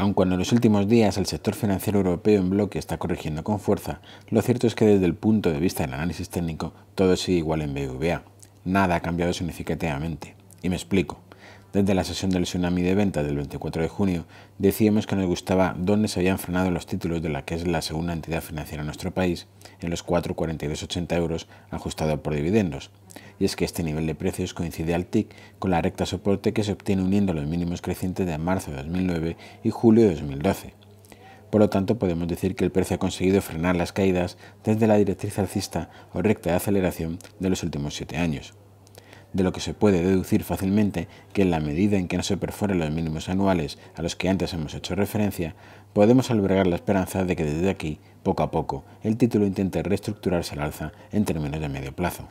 Aun cuando en los últimos días el sector financiero europeo en bloque está corrigiendo con fuerza, lo cierto es que desde el punto de vista del análisis técnico todo sigue igual en BVA. Nada ha cambiado significativamente. Y me explico. Desde la sesión del tsunami de ventas del 24 de junio, decíamos que nos gustaba dónde se habían frenado los títulos de la que es la segunda entidad financiera en nuestro país, en los 4,4280 euros ajustado por dividendos y es que este nivel de precios coincide al TIC con la recta soporte que se obtiene uniendo los mínimos crecientes de marzo de 2009 y julio de 2012. Por lo tanto, podemos decir que el precio ha conseguido frenar las caídas desde la directriz alcista o recta de aceleración de los últimos siete años. De lo que se puede deducir fácilmente que en la medida en que no se perforen los mínimos anuales a los que antes hemos hecho referencia, podemos albergar la esperanza de que desde aquí, poco a poco, el título intente reestructurarse al alza en términos de medio plazo.